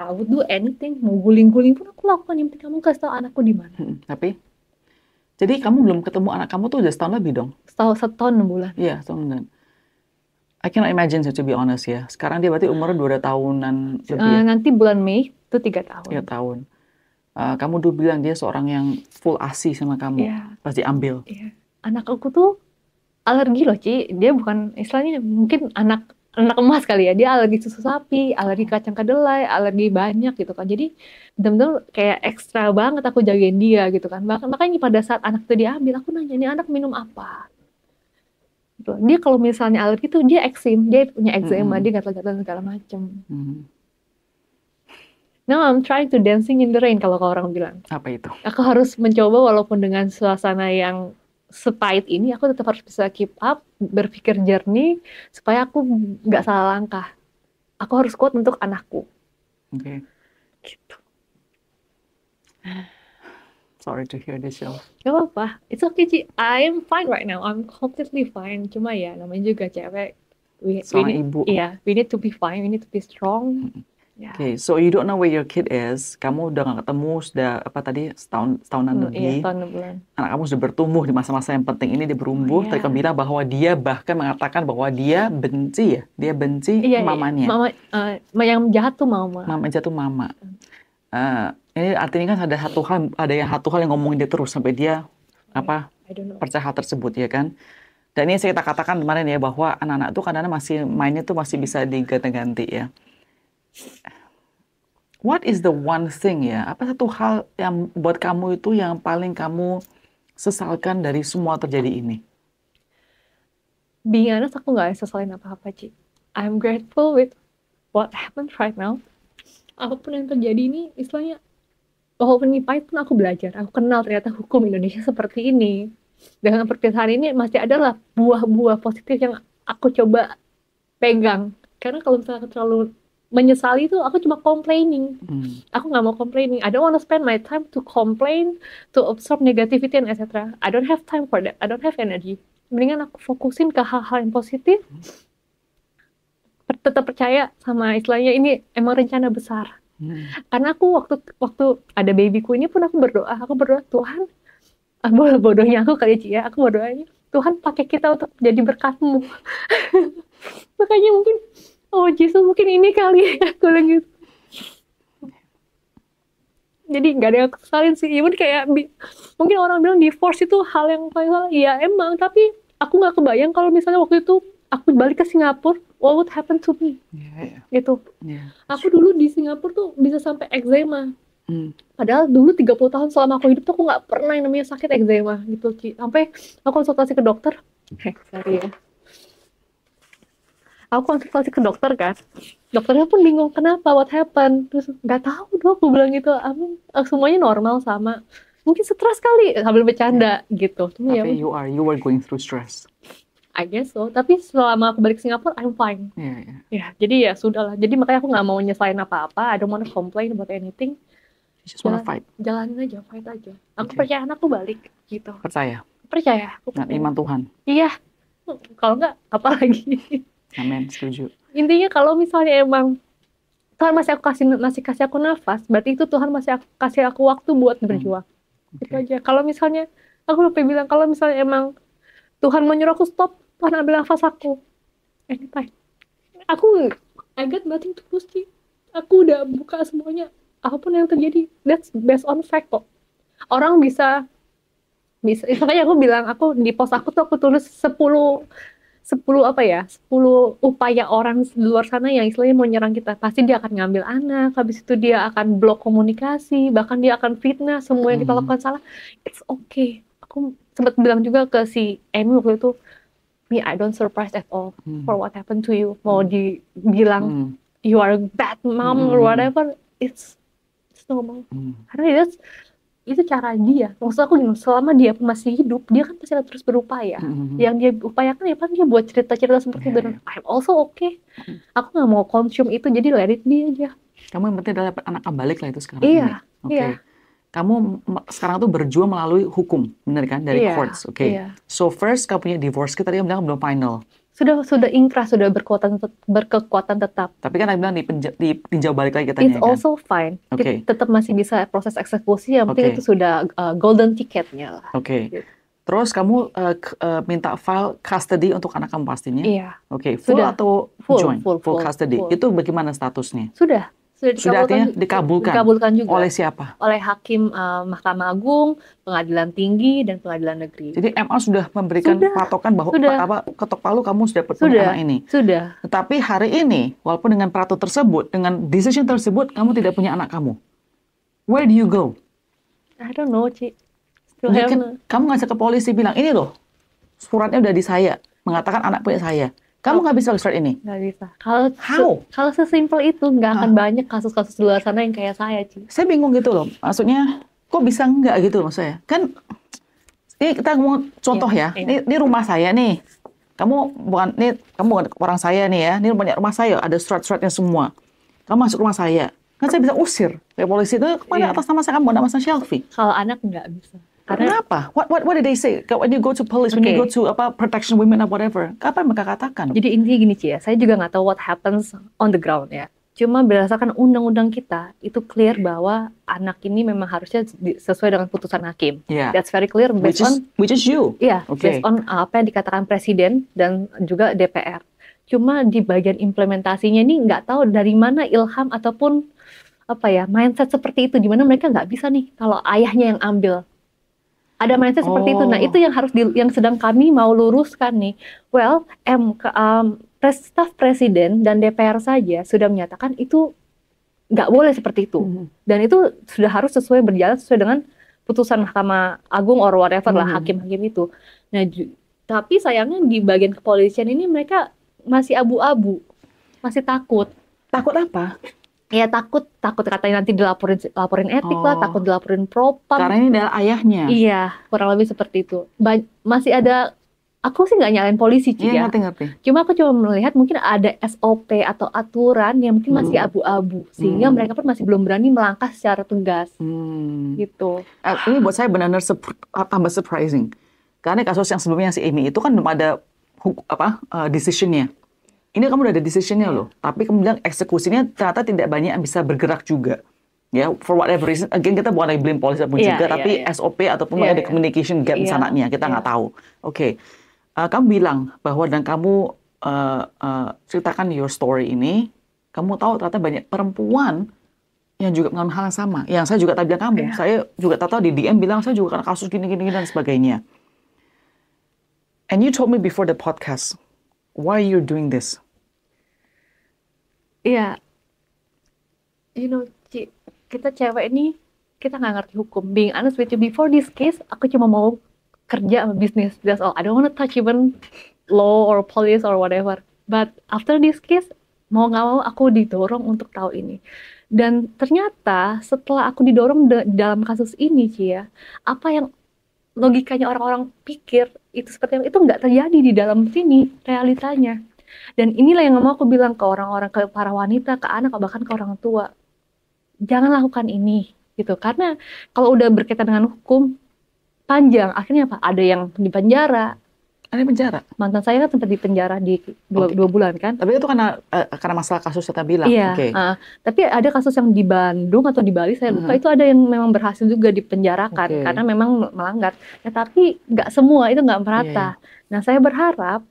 I would do anything. Mau guling-guling pun aku lakukan. Yang penting kamu kasih tau anakku di mana. Hmm, tapi? Jadi kamu belum ketemu anak kamu tuh udah setahun lebih dong? Setahun, setahun enam bulan. Iya, setahun enam bulan. I cannot imagine so to be honest ya. Sekarang dia berarti umur dua tahunan lebih. Uh, Nanti bulan Mei itu tiga tahun. Tiga tahun. Uh, kamu dulu bilang dia seorang yang full asi sama kamu. Yeah. ambil. Yeah. Anak aku tuh alergi loh Ci. Dia bukan, istilahnya mungkin anak anak emas kali ya dia alergi susu sapi alergi kacang kedelai alergi banyak gitu kan jadi benar-benar kayak ekstra banget aku jagain dia gitu kan Bahkan, makanya pada saat anak itu diambil aku nanya ini anak minum apa gitu dia kalau misalnya alergi tuh dia eksim dia punya eksim, mm -hmm. dia gatal-gatal segala macem mm -hmm. Now I'm trying to dancing in the rain kalau orang bilang. Apa itu? Aku harus mencoba walaupun dengan suasana yang sepahit ini aku tetap harus bisa keep up, berpikir jernih supaya aku nggak salah langkah. Aku harus kuat untuk anakku. Oke. Okay. Gitu. Sorry to hear this, ya. Gak apa-apa. It's okay, Ci. I'm fine right now. I'm completely fine. Cuma ya, namanya juga cewek. We, Seorang we need, ibu. Iya, yeah, we need to be fine. We need to be strong. Mm -hmm Yeah. Okay, so you don't know where your kid is. Kamu udah gak ketemu sudah apa tadi setahun setahunan iya, lebih. Mm, Iya, setahun bulan. Anak kamu sudah bertumbuh di masa-masa yang penting ini dia oh, berumbuh. Oh, yeah. Tadi kamu bilang bahwa dia bahkan mengatakan bahwa dia benci ya, dia benci yeah, iya, iya. mamanya. Iya. Mama, uh, yang jahat tuh mama. Mama jahat tuh mama. Uh, ini artinya kan ada satu hal, ada yang satu hal yang ngomongin dia terus sampai dia hmm, apa percaya hal tersebut ya kan. Dan ini saya kita katakan kemarin ya bahwa anak-anak tuh kadang-kadang masih mainnya tuh masih bisa diganti-ganti ya What is the one thing ya? Apa satu hal yang buat kamu itu yang paling kamu sesalkan dari semua terjadi ini? Being honest, aku nggak sesalin apa-apa, Ci. I'm grateful with what happened right now. Apapun yang terjadi ini, istilahnya, walaupun ini pahit pun aku belajar. Aku kenal ternyata hukum Indonesia seperti ini. Dengan perpisahan ini masih adalah buah-buah positif yang aku coba pegang. Karena kalau misalnya terlalu menyesali itu aku cuma complaining. Hmm. Aku nggak mau complaining. I don't want to spend my time to complain, to absorb negativity and etc. I don't have time for that. I don't have energy. Mendingan aku fokusin ke hal-hal yang positif. Tetap percaya sama istilahnya ini emang rencana besar. Hmm. Karena aku waktu waktu ada babyku ini pun aku berdoa. Aku berdoa Tuhan ah, bodohnya aku kali ya aku berdoanya Tuhan pakai kita untuk jadi berkatmu makanya mungkin oh Jesus mungkin ini kali ya, aku lagi. jadi nggak ada yang kesalin sih even kayak mungkin orang bilang divorce itu hal yang paling salah ya emang tapi aku nggak kebayang kalau misalnya waktu itu aku balik ke Singapura what would happen to me yeah, yeah. gitu yeah, aku dulu di Singapura tuh bisa sampai eczema Hmm. Padahal dulu 30 tahun selama aku hidup tuh aku nggak pernah yang namanya sakit eczema gitu Sampai aku konsultasi ke dokter. Eh, sorry ya aku konsultasi ke dokter kan dokternya pun bingung kenapa what happened terus nggak tahu dong aku bilang gitu amin eh, semuanya normal sama mungkin stres kali sambil bercanda yeah. gitu ya tapi, tapi ya, you are you are going through stress I guess so. Tapi selama aku balik ke Singapura, I'm fine. Yeah, yeah. Ya, jadi ya sudahlah. Jadi makanya aku nggak mau nyesain apa-apa. I don't wanna complain about anything. You just wanna fight. Jalanin aja, fight aja. Aku okay. percaya anakku balik gitu. Percaya. Percaya. Aku Nah, iman Tuhan. Iya. Kalau nggak, apa lagi? Amin, setuju. Intinya kalau misalnya emang Tuhan masih aku kasih masih kasih aku nafas, berarti itu Tuhan masih aku, kasih aku waktu buat hmm. berjuang. Hmm. Okay. Itu aja. Kalau misalnya aku lupa bilang kalau misalnya emang Tuhan menyuruh aku stop, Tuhan ambil nafas aku. Anytime. Aku I got nothing to lose sih. Aku udah buka semuanya. Apapun yang terjadi, that's based on fact kok. Orang bisa bisa makanya aku bilang aku di post aku tuh aku tulis 10 sepuluh apa ya sepuluh upaya orang di luar sana yang istilahnya mau nyerang kita pasti dia akan ngambil anak habis itu dia akan blok komunikasi bahkan dia akan fitnah semua yang kita hmm. lakukan salah it's okay aku sempat bilang juga ke si Amy waktu itu me I don't surprise at all hmm. for what happened to you mau dibilang hmm. you are a bad mom or whatever it's it's normal hmm. karena itu itu cara dia maksud aku gini selama dia masih hidup dia kan pasti akan terus berupaya mm-hmm. yang dia upayakan ya kan dia buat cerita-cerita seperti yeah, itu yeah. I'm also okay mm-hmm. aku nggak mau konsum itu jadi let dia aja kamu yang penting adalah anak kembali lah itu sekarang iya yeah, oke okay. Iya. yeah. kamu sekarang tuh berjuang melalui hukum bener kan dari yeah, courts oke okay. Iya. yeah. so first kamu punya divorce kita tadi bilang belum final sudah sudah ingkrah sudah berkekuatan berkekuatan tetap. Tapi kan aku bilang tinjau balik lagi katanya. It's kan? also fine. Okay. tetap masih bisa proses eksekusi yang penting okay. itu sudah uh, golden ticketnya lah. Oke. Okay. Gitu. Terus kamu uh, uh, minta file custody untuk anak kamu pastinya? Iya. Oke, okay. full sudah. atau full, joint? Full, full, full custody. Full. Itu bagaimana statusnya? Sudah sudah dikabulkan, sudah dikabulkan, dikabulkan juga oleh siapa? Oleh hakim uh, Mahkamah Agung, Pengadilan Tinggi dan Pengadilan Negeri. Jadi MA sudah memberikan sudah, patokan bahwa sudah. apa ketok palu kamu sudah dapat sudah ini. Sudah. Tetapi hari ini walaupun dengan peraturan tersebut, dengan decision tersebut kamu tidak punya anak kamu. Where do you go? I don't know, Ci. Mungkin kamu ngasih ke polisi bilang, ini loh, suratnya udah di saya, mengatakan anak punya saya. Kamu nggak bisa pakai ini? Nggak bisa. Kalau How? kalau sesimpel itu nggak akan uh. banyak kasus-kasus di luar sana yang kayak saya, Ci. Saya bingung gitu loh. Maksudnya kok bisa nggak gitu loh saya? Kan ini kita mau contoh yeah, ya. Yeah. Ini, ini rumah saya nih. Kamu bukan ini kamu bukan orang saya nih ya. Ini rumahnya rumah saya ada surat-suratnya semua. Kamu masuk rumah saya. Kan saya bisa usir. Kayak polisi itu kemana yeah. atas nama saya kamu, nama saya Shelfie. Kalau anak nggak bisa. Karena apa? What what what did they say? When you go to police, okay. when you go to apa protection women or whatever, apa yang mereka katakan? Jadi intinya gini sih ya, saya juga nggak tahu what happens on the ground ya. Cuma berdasarkan undang-undang kita itu clear bahwa anak ini memang harusnya sesuai dengan putusan hakim. Yeah. That's very clear based which is, on which is you. Iya, yeah, okay. based on apa yang dikatakan presiden dan juga DPR. Cuma di bagian implementasinya ini nggak tahu dari mana ilham ataupun apa ya mindset seperti itu di mana mereka nggak bisa nih kalau ayahnya yang ambil ada mindset oh. seperti itu. Nah, oh. itu yang harus di, yang sedang kami mau luruskan nih. Well, M um, pres, staf presiden dan DPR saja sudah menyatakan itu nggak boleh seperti itu. Mm -hmm. Dan itu sudah harus sesuai berjalan sesuai dengan putusan Mahkamah Agung or whatever mm -hmm. lah hakim-hakim itu. Nah, tapi sayangnya di bagian kepolisian ini mereka masih abu-abu, masih takut. Takut apa? Ya takut, takut katanya nanti dilaporin laporin etik oh. lah, takut dilaporin propam. Karena ini adalah ayahnya. Iya, kurang lebih seperti itu. Ba masih ada aku sih nggak nyalain polisi sih iya, ya. Ngerti, ngerti. Cuma aku cuma melihat mungkin ada SOP atau aturan yang mungkin masih hmm. abu-abu sehingga hmm. mereka pun masih belum berani melangkah secara tegas. Hmm. Gitu. Eh, ini buat saya benar-benar ah, tambah surprising. Karena kasus yang sebelumnya si Amy itu kan belum ada apa uh, decisionnya ini kamu udah ada decisionnya loh, tapi kamu bilang eksekusinya ternyata tidak banyak yang bisa bergerak juga. Ya, for whatever reason, again kita bukan lagi blame polisi apapun yeah, juga, yeah, tapi yeah. SOP ataupun yeah, ada yeah. communication gap yeah, sananya, kita nggak yeah. tahu. Oke, okay. uh, eh, kamu bilang bahwa dan kamu uh, uh, ceritakan your story ini, kamu tahu ternyata banyak perempuan yang juga mengalami hal yang sama. Yang saya juga tadi bilang kamu, yeah. saya juga tahu di DM bilang saya juga karena kasus gini-gini dan sebagainya. And you told me before the podcast, why you doing this? Iya. You know, Ci, kita cewek ini kita nggak ngerti hukum. Being honest with you, before this case, aku cuma mau kerja sama bisnis. That's all. I don't want to touch even law or police or whatever. But after this case, mau nggak mau aku didorong untuk tahu ini. Dan ternyata setelah aku didorong dalam kasus ini, Ci ya, apa yang logikanya orang-orang pikir itu seperti itu nggak terjadi di dalam sini realitanya. Dan inilah yang mau aku bilang ke orang-orang, ke para wanita, ke anak, bahkan ke orang tua. Jangan lakukan ini gitu. Karena kalau udah berkaitan dengan hukum panjang, akhirnya apa? Ada yang di penjara, ada penjara. Mantan saya kan sempat di penjara di dua, okay. dua bulan kan. Tapi itu karena uh, karena masalah kasus kita bilang. Iya. Okay. Uh, tapi ada kasus yang di Bandung atau di Bali saya lupa uh itu ada yang memang berhasil juga dipenjarakan okay. karena memang melanggar. Ya, tapi nggak semua itu nggak merata. Yeah, yeah. Nah saya berharap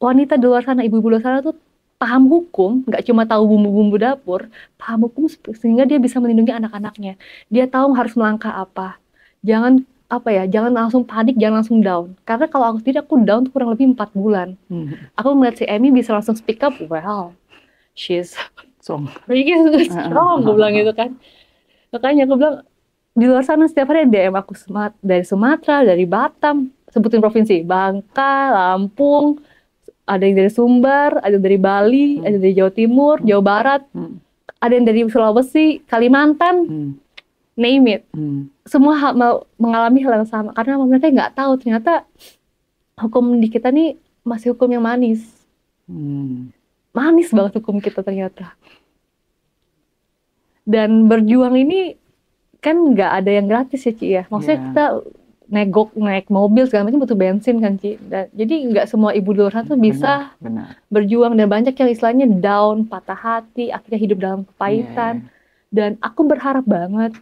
wanita di luar sana, ibu-ibu luar sana tuh paham hukum, nggak cuma tahu bumbu-bumbu dapur, paham hukum sehingga dia bisa melindungi anak-anaknya. Dia tahu harus melangkah apa. Jangan apa ya, jangan langsung panik, jangan langsung down. Karena kalau aku tidak, aku down kurang lebih empat bulan. Hmm. Aku melihat si Emmy bisa langsung speak up, well, she's strong. She's strong, aku ah, ah, ah, bilang gitu kan. Makanya aku bilang, di luar sana setiap hari DM aku dari Sumatera, dari Batam, sebutin provinsi, Bangka, Lampung, ada yang dari Sumbar, ada yang dari Bali, hmm. ada dari Jawa Timur, hmm. Jawa Barat, hmm. ada yang dari Sulawesi, Kalimantan, hmm. name it. Hmm. Semua hal, mengalami hal yang sama karena mereka nggak tahu ternyata hukum di kita nih masih hukum yang manis. Hmm. Manis banget hukum kita ternyata. Dan berjuang ini kan nggak ada yang gratis ya Ci ya. Maksudnya yeah. kita negok naik mobil segala macam butuh bensin kan Ci. Dan, jadi nggak semua ibu di luar sana tuh bisa benar, benar. berjuang dan banyak yang istilahnya down, patah hati, akhirnya hidup dalam kepahitan. Yeah. Iya. Dan aku berharap banget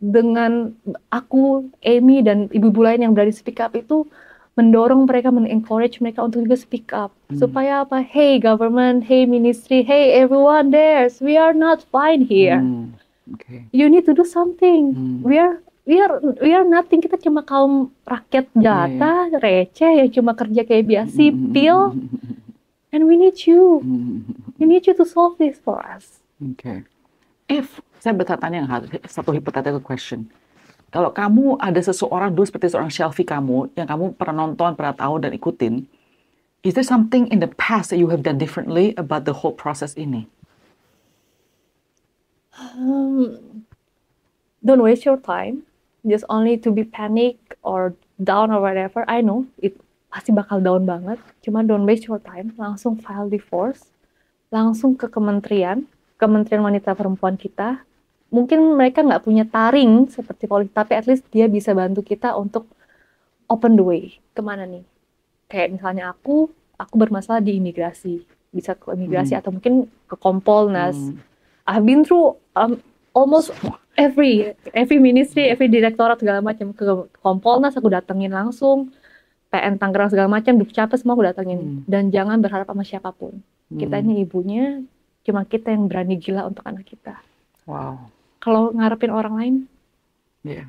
dengan aku, Amy dan ibu-ibu lain yang berani speak up itu mendorong mereka, mengencourage mereka untuk juga speak up. Hmm. Supaya apa? Hey government, hey ministry, hey everyone there, we are not fine here. Hmm. Okay. You need to do something. Hmm. We are we are we are nothing kita cuma kaum rakyat jata, mm-hmm. yeah. receh yang cuma kerja kayak biasa mm-hmm. sipil and we need you we mm-hmm. need you to solve this for us okay if saya bertanya satu hypothetical question kalau kamu ada seseorang dulu seperti seorang selfie kamu yang kamu pernah nonton pernah tahu dan ikutin is there something in the past that you have done differently about the whole process ini um, don't waste your time just only to be panic or down or whatever I know it pasti bakal down banget Cuma don't waste your time langsung file divorce langsung ke kementerian kementerian wanita perempuan kita mungkin mereka nggak punya taring seperti polisi tapi at least dia bisa bantu kita untuk open the way kemana nih kayak misalnya aku aku bermasalah di imigrasi bisa ke imigrasi hmm. atau mungkin ke kompolnas hmm. I've been through um, almost every every ministry, every direktorat segala macam ke Kompolnas aku datengin langsung, PN Tangerang segala macam, Dukcapes semua aku datengin hmm. dan jangan berharap sama siapapun. Hmm. Kita ini ibunya, cuma kita yang berani gila untuk anak kita. Wow. Kalau ngarepin orang lain? Iya. Yeah.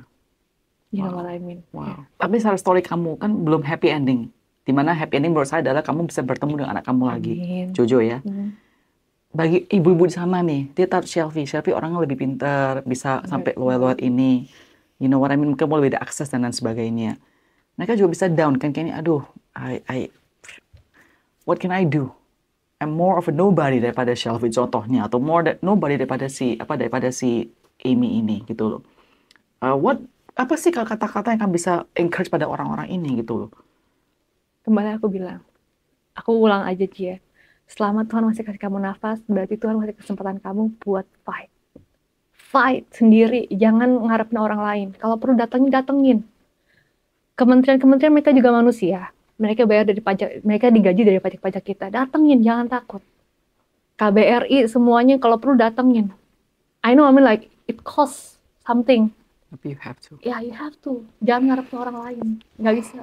You wow. know what I mean. Wow. Yeah. Tapi secara story kamu kan belum happy ending. Dimana happy ending menurut saya adalah kamu bisa bertemu dengan anak kamu Amin. lagi. Jojo ya. Hmm bagi ibu-ibu di sana nih, dia taruh selfie selfie orangnya lebih pintar, bisa okay. sampai luar-luar ini. You know what I mean? Mereka mau lebih ada akses dan lain sebagainya. Mereka juga bisa down kan kayaknya, aduh, I, I, what can I do? I'm more of a nobody daripada selfie contohnya, atau more that nobody daripada si apa daripada si Amy ini gitu loh. Uh, what apa sih kata-kata yang kamu bisa encourage pada orang-orang ini gitu loh? Kembali aku bilang, aku ulang aja Cia Selama Tuhan masih kasih kamu nafas, berarti Tuhan masih kesempatan kamu buat fight. Fight sendiri, jangan ngarepin orang lain. Kalau perlu datangin, datengin. Kementerian-kementerian mereka juga manusia. Mereka bayar dari pajak, mereka digaji dari pajak-pajak kita. Datengin, jangan takut. KBRI semuanya kalau perlu datengin. I know, I mean like it costs something. Tapi you have to. yeah, you have to. Jangan ngarepin orang lain. Nggak bisa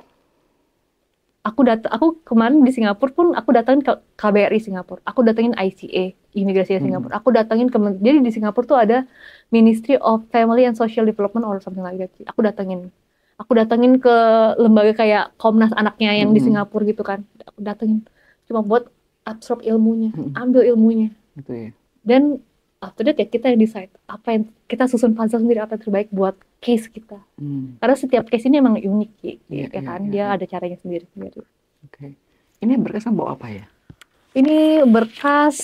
aku dat aku kemarin di Singapura pun aku datangin KBRI Singapura, aku datangin ICA imigrasi hmm. Singapura, aku datangin ke jadi di Singapura tuh ada Ministry of Family and Social Development or something like that. Aku datangin, aku datangin ke lembaga kayak Komnas anaknya yang hmm. di Singapura gitu kan, aku datangin cuma buat absorb ilmunya, hmm. ambil ilmunya. Itu ya. Dan after that ya kita yang decide apa yang kita susun puzzle sendiri apa yang terbaik buat case kita hmm. karena setiap case ini emang unik ya, yeah, ya iya, kan yeah, dia iya. ada caranya sendiri sendiri oke okay. ini berkas bawa apa ya ini berkas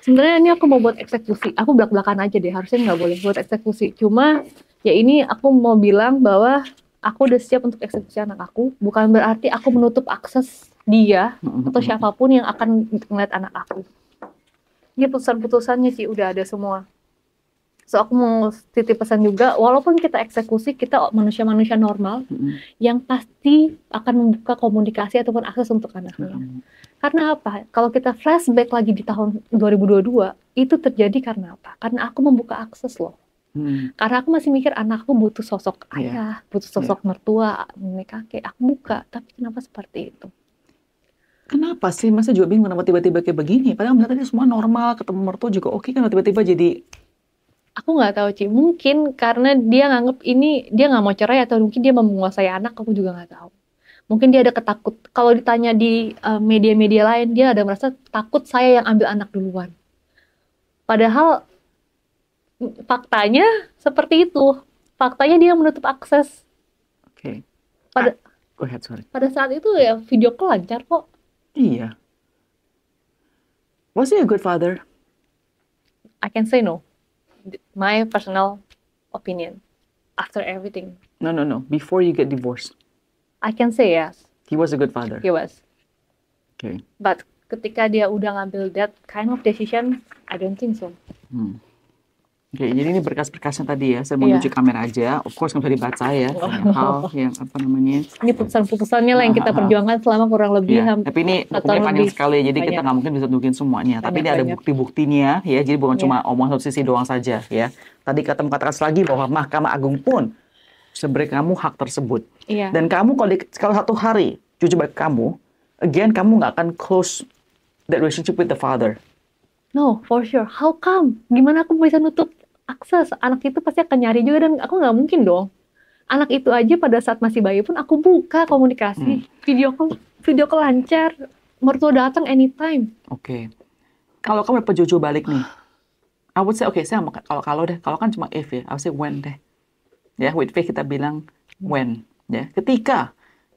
sebenarnya ini aku mau buat eksekusi aku belak belakan aja deh harusnya nggak boleh buat eksekusi cuma ya ini aku mau bilang bahwa aku udah siap untuk eksekusi anak aku bukan berarti aku menutup akses dia atau siapapun yang akan melihat anak aku ini iya, putusan-putusannya sih udah ada semua so aku mau titip pesan juga walaupun kita eksekusi kita manusia-manusia normal mm-hmm. yang pasti akan membuka komunikasi ataupun akses untuk anaknya mm-hmm. karena apa kalau kita flashback lagi di tahun 2022 itu terjadi karena apa karena aku membuka akses loh Hmm. Karena aku masih mikir anakku butuh sosok iya. ayah, yeah. butuh sosok yeah. mertua, nenek kakek. Aku buka, tapi kenapa seperti itu? kenapa sih masa juga bingung kenapa tiba-tiba kayak begini padahal benar tadi semua normal ketemu mertua juga oke okay, kan tiba-tiba jadi aku nggak tahu sih, mungkin karena dia nganggep ini dia nggak mau cerai atau mungkin dia menguasai anak aku juga nggak tahu mungkin dia ada ketakut kalau ditanya di eh, media-media uh, lain dia ada merasa takut saya yang ambil anak duluan padahal mm, faktanya seperti itu faktanya dia menutup akses oke okay. pada ah, pada saat itu ya video call lancar kok Iya. Was he a good father? I can say no. My personal opinion. After everything. No, no, no. Before you get divorced. I can say yes. He was a good father. He was. Okay. But ketika dia udah ngambil that kind of decision, I don't think so. Hmm. Oke, jadi ini berkas-berkasnya tadi ya. Saya mau yeah. kamera aja. Of course nggak bisa dibaca ya. Oh. Hal yang apa namanya? Ini putusan-putusannya lah yang kita perjuangkan selama kurang lebih yeah. Tapi ini hukumnya panjang sekali, jadi banyak. kita nggak mungkin bisa nunjukin semuanya. Banyak, Tapi ini ada bukti-buktinya ya. Jadi bukan yeah. cuma omongan satu sisi doang saja ya. Tadi kata katakan lagi bahwa Mahkamah Agung pun sebenarnya kamu hak tersebut. Yeah. Dan kamu kalau, di, kalau satu hari cucu baik kamu, again kamu nggak akan close that relationship with the father. No, for sure. How come? Gimana aku bisa nutup akses anak itu pasti akan nyari juga dan aku nggak mungkin dong anak itu aja pada saat masih bayi pun aku buka komunikasi hmm. video call video call lancar mertua datang anytime oke okay. kalau kamu dapat jojo balik nih I would say oke okay, saya kalau kalau deh kalau kan cuma if ya I would say when deh ya with faith kita bilang when ya ketika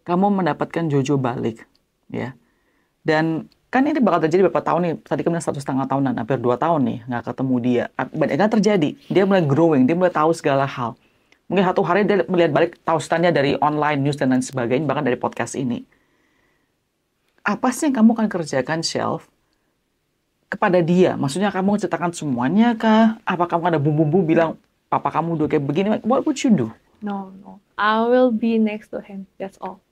kamu mendapatkan jojo balik ya dan kan ini bakal terjadi berapa tahun nih tadi kan satu setengah tahunan hampir dua tahun nih nggak ketemu dia banyak terjadi dia mulai growing dia mulai tahu segala hal mungkin satu hari dia melihat balik taustannya dari online news dan lain sebagainya bahkan dari podcast ini apa sih yang kamu akan kerjakan shelf kepada dia maksudnya kamu ceritakan semuanya kah apa kamu ada bumbu-bumbu bilang papa kamu udah kayak begini what would you do no no I will be next to him that's all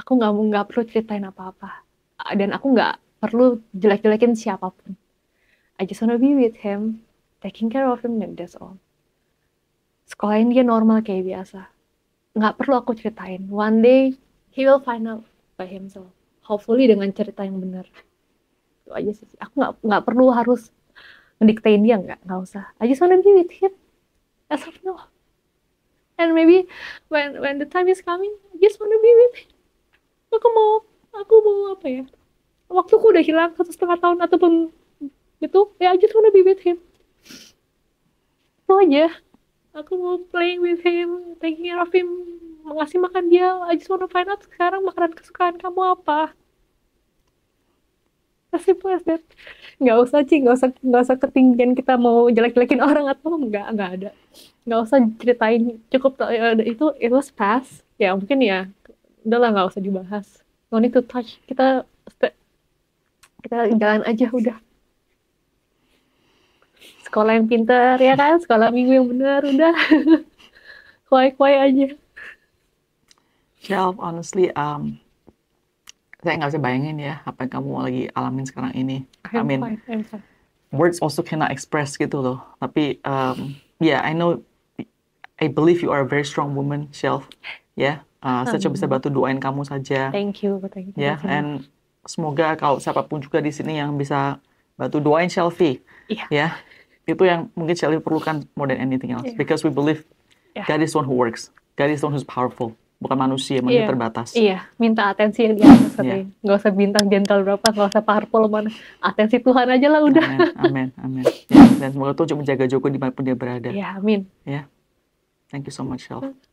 aku nggak mau nggak perlu ceritain apa-apa dan aku nggak perlu jelek-jelekin siapapun. I just wanna be with him, taking care of him, and that's all. Sekolahin dia normal kayak biasa. Nggak perlu aku ceritain. One day, he will find out by himself. Hopefully dengan cerita yang benar. Itu aja sih. Aku nggak, nggak perlu harus ngediktein dia, nggak, nggak usah. I just wanna be with him. As of now. And maybe when when the time is coming, I just wanna be with him. Aku mau, aku mau apa ya? waktu waktuku udah hilang satu setengah tahun ataupun gitu ya yeah, I just wanna with him itu aja aku mau playing with him taking care of him ngasih makan dia I just wanna find out sekarang makanan kesukaan kamu apa kasih puas dan nggak usah sih nggak usah nggak usah ketinggian kita mau jelek-jelekin orang atau nggak nggak ada nggak usah ceritain cukup eh, eh, itu it was past ya mungkin ya udahlah nggak usah dibahas no need to touch kita kita jalan aja udah sekolah yang pinter ya kan sekolah minggu yang benar udah kuai-kuai aja Shelf, ya, honestly, um, saya nggak bisa bayangin ya apa yang kamu lagi alamin sekarang ini. I mean, words also cannot express gitu loh. Tapi, um, yeah, I know, I believe you are a very strong woman, Shelf. Yeah, uh, saya coba bisa bantu doain kamu saja. Thank you, thank you. Yeah, and semoga kalau siapapun juga di sini yang bisa bantu doain Shelfie. Yeah. Ya. Itu yang mungkin Shelfie perlukan more than anything else yeah. because we believe yeah. God is one who works. God is the one who's powerful. Bukan manusia, manusia yeah. terbatas. Iya, yeah. minta atensi yang di atas yeah. Gak usah bintang gentle berapa, gak usah powerful mana. Atensi Tuhan aja lah udah. Amin, amin. Yeah. Dan semoga Tuhan juga menjaga Joko dimanapun dia berada. Iya, yeah, amin. Ya. Yeah. Thank you so much, Shelf. Hmm.